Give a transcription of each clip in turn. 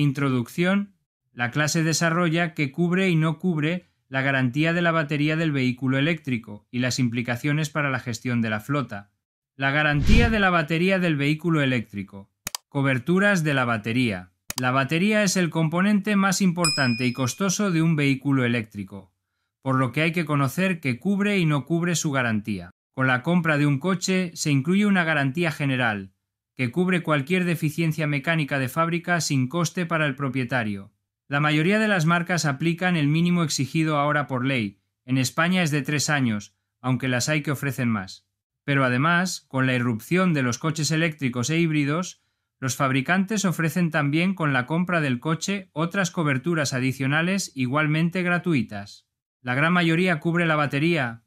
Introducción. La clase desarrolla que cubre y no cubre la garantía de la batería del vehículo eléctrico y las implicaciones para la gestión de la flota. La garantía de la batería del vehículo eléctrico. Coberturas de la batería. La batería es el componente más importante y costoso de un vehículo eléctrico, por lo que hay que conocer que cubre y no cubre su garantía. Con la compra de un coche se incluye una garantía general, que cubre cualquier deficiencia mecánica de fábrica sin coste para el propietario. La mayoría de las marcas aplican el mínimo exigido ahora por ley, en España es de tres años, aunque las hay que ofrecen más. Pero además, con la irrupción de los coches eléctricos e híbridos, los fabricantes ofrecen también con la compra del coche otras coberturas adicionales igualmente gratuitas. La gran mayoría cubre la batería,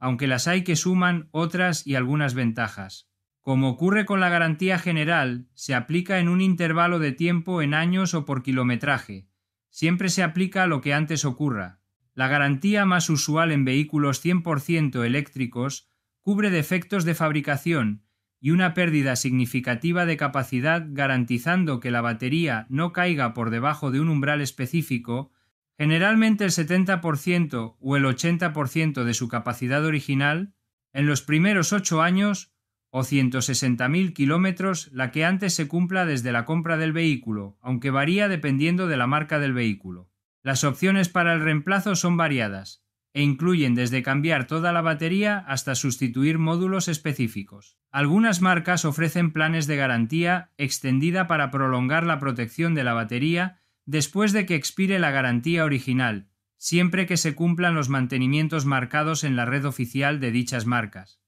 aunque las hay que suman otras y algunas ventajas. Como ocurre con la garantía general, se aplica en un intervalo de tiempo en años o por kilometraje. Siempre se aplica lo que antes ocurra. La garantía más usual en vehículos 100% eléctricos cubre defectos de fabricación y una pérdida significativa de capacidad garantizando que la batería no caiga por debajo de un umbral específico, generalmente el 70% o el 80% de su capacidad original, en los primeros ocho años o 160.000 kilómetros la que antes se cumpla desde la compra del vehículo, aunque varía dependiendo de la marca del vehículo. Las opciones para el reemplazo son variadas, e incluyen desde cambiar toda la batería hasta sustituir módulos específicos. Algunas marcas ofrecen planes de garantía extendida para prolongar la protección de la batería después de que expire la garantía original, siempre que se cumplan los mantenimientos marcados en la red oficial de dichas marcas.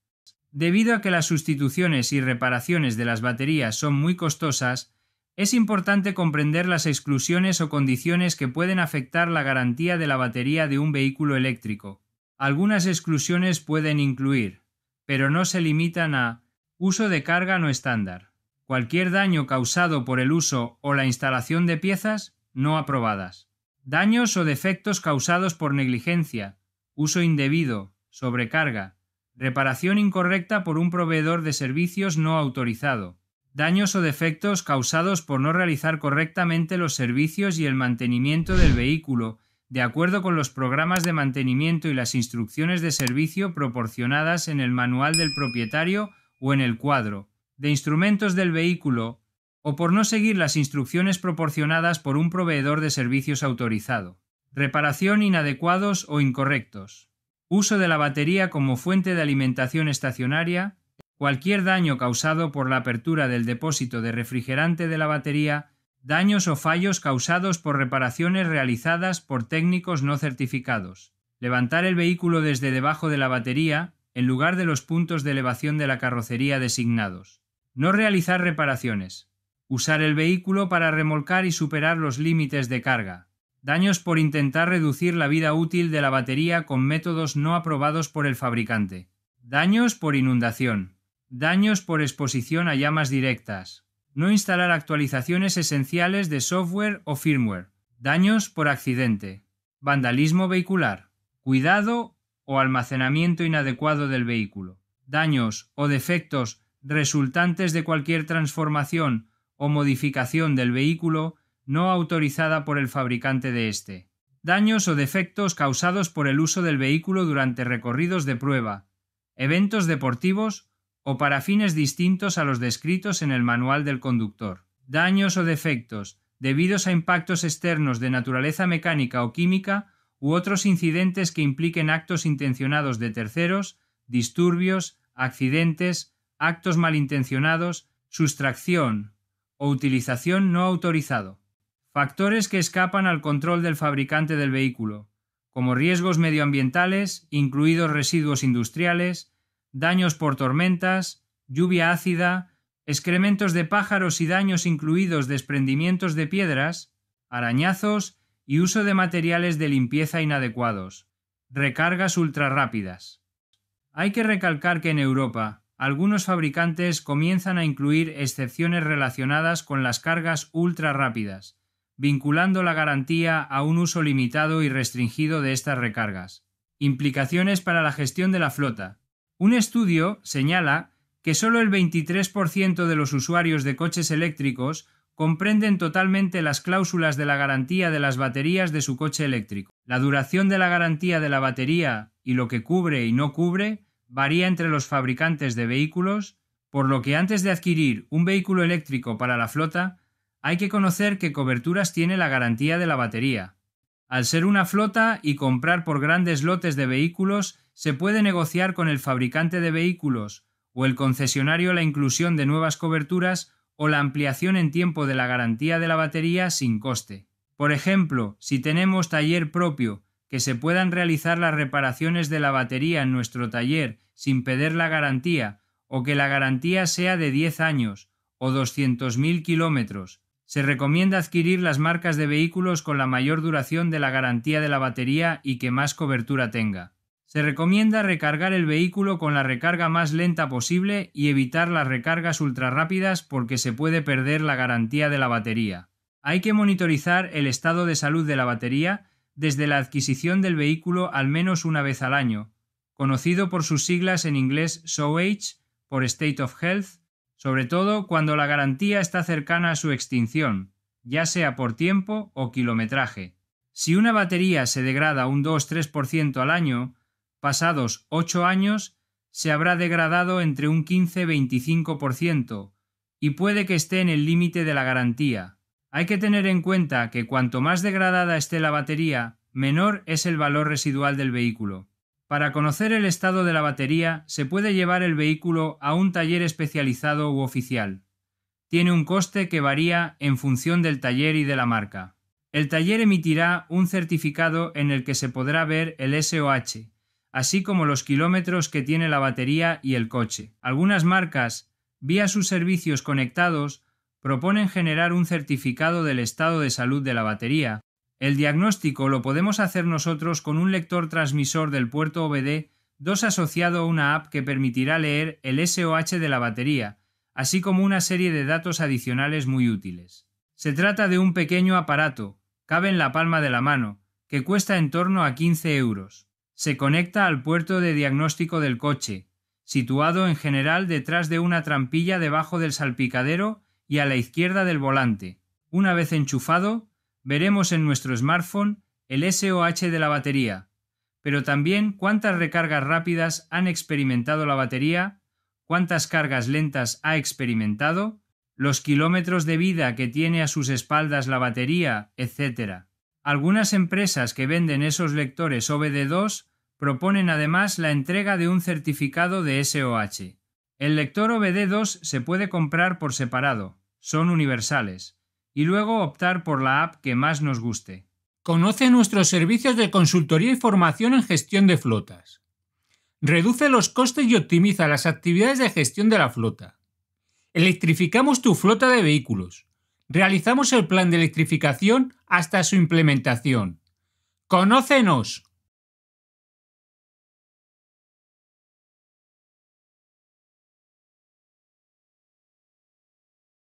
Debido a que las sustituciones y reparaciones de las baterías son muy costosas, es importante comprender las exclusiones o condiciones que pueden afectar la garantía de la batería de un vehículo eléctrico. Algunas exclusiones pueden incluir, pero no se limitan a uso de carga no estándar, cualquier daño causado por el uso o la instalación de piezas no aprobadas, daños o defectos causados por negligencia, uso indebido, sobrecarga, reparación incorrecta por un proveedor de servicios no autorizado, daños o defectos causados por no realizar correctamente los servicios y el mantenimiento del vehículo, de acuerdo con los programas de mantenimiento y las instrucciones de servicio proporcionadas en el manual del propietario o en el cuadro, de instrumentos del vehículo, o por no seguir las instrucciones proporcionadas por un proveedor de servicios autorizado. Reparación inadecuados o incorrectos uso de la batería como fuente de alimentación estacionaria, cualquier daño causado por la apertura del depósito de refrigerante de la batería, daños o fallos causados por reparaciones realizadas por técnicos no certificados, levantar el vehículo desde debajo de la batería en lugar de los puntos de elevación de la carrocería designados, no realizar reparaciones, usar el vehículo para remolcar y superar los límites de carga, daños por intentar reducir la vida útil de la batería con métodos no aprobados por el fabricante, daños por inundación, daños por exposición a llamas directas, no instalar actualizaciones esenciales de software o firmware, daños por accidente, vandalismo vehicular, cuidado o almacenamiento inadecuado del vehículo, daños o defectos resultantes de cualquier transformación o modificación del vehículo no autorizada por el fabricante de este. Daños o defectos causados por el uso del vehículo durante recorridos de prueba, eventos deportivos o para fines distintos a los descritos en el manual del conductor. Daños o defectos debidos a impactos externos de naturaleza mecánica o química u otros incidentes que impliquen actos intencionados de terceros, disturbios, accidentes, actos malintencionados, sustracción o utilización no autorizado. Factores que escapan al control del fabricante del vehículo, como riesgos medioambientales, incluidos residuos industriales, daños por tormentas, lluvia ácida, excrementos de pájaros y daños incluidos desprendimientos de piedras, arañazos y uso de materiales de limpieza inadecuados. Recargas ultrarrápidas. Hay que recalcar que en Europa, algunos fabricantes comienzan a incluir excepciones relacionadas con las cargas ultrarrápidas, vinculando la garantía a un uso limitado y restringido de estas recargas. Implicaciones para la gestión de la flota. Un estudio señala que solo el 23% de los usuarios de coches eléctricos comprenden totalmente las cláusulas de la garantía de las baterías de su coche eléctrico. La duración de la garantía de la batería y lo que cubre y no cubre varía entre los fabricantes de vehículos, por lo que antes de adquirir un vehículo eléctrico para la flota, hay que conocer qué coberturas tiene la garantía de la batería. Al ser una flota y comprar por grandes lotes de vehículos, se puede negociar con el fabricante de vehículos o el concesionario la inclusión de nuevas coberturas o la ampliación en tiempo de la garantía de la batería sin coste. Por ejemplo, si tenemos taller propio, que se puedan realizar las reparaciones de la batería en nuestro taller sin pedir la garantía, o que la garantía sea de 10 años o 200.000 kilómetros, se recomienda adquirir las marcas de vehículos con la mayor duración de la garantía de la batería y que más cobertura tenga. Se recomienda recargar el vehículo con la recarga más lenta posible y evitar las recargas ultrarrápidas porque se puede perder la garantía de la batería. Hay que monitorizar el estado de salud de la batería desde la adquisición del vehículo al menos una vez al año, conocido por sus siglas en inglés SOH por State of Health sobre todo cuando la garantía está cercana a su extinción, ya sea por tiempo o kilometraje. Si una batería se degrada un 2-3% al año, pasados 8 años se habrá degradado entre un 15-25% y puede que esté en el límite de la garantía. Hay que tener en cuenta que cuanto más degradada esté la batería, menor es el valor residual del vehículo. Para conocer el estado de la batería se puede llevar el vehículo a un taller especializado u oficial. Tiene un coste que varía en función del taller y de la marca. El taller emitirá un certificado en el que se podrá ver el SOH, así como los kilómetros que tiene la batería y el coche. Algunas marcas, vía sus servicios conectados, proponen generar un certificado del estado de salud de la batería, el diagnóstico lo podemos hacer nosotros con un lector transmisor del puerto OBD 2 asociado a una app que permitirá leer el SOH de la batería, así como una serie de datos adicionales muy útiles. Se trata de un pequeño aparato, cabe en la palma de la mano, que cuesta en torno a 15 euros. Se conecta al puerto de diagnóstico del coche, situado en general detrás de una trampilla debajo del salpicadero y a la izquierda del volante. Una vez enchufado, veremos en nuestro smartphone el SOH de la batería, pero también cuántas recargas rápidas han experimentado la batería, cuántas cargas lentas ha experimentado, los kilómetros de vida que tiene a sus espaldas la batería, etc. Algunas empresas que venden esos lectores OBD2 proponen además la entrega de un certificado de SOH. El lector OBD2 se puede comprar por separado, son universales, y luego optar por la app que más nos guste. Conoce nuestros servicios de consultoría y formación en gestión de flotas. Reduce los costes y optimiza las actividades de gestión de la flota. Electrificamos tu flota de vehículos. Realizamos el plan de electrificación hasta su implementación. ¡Conócenos!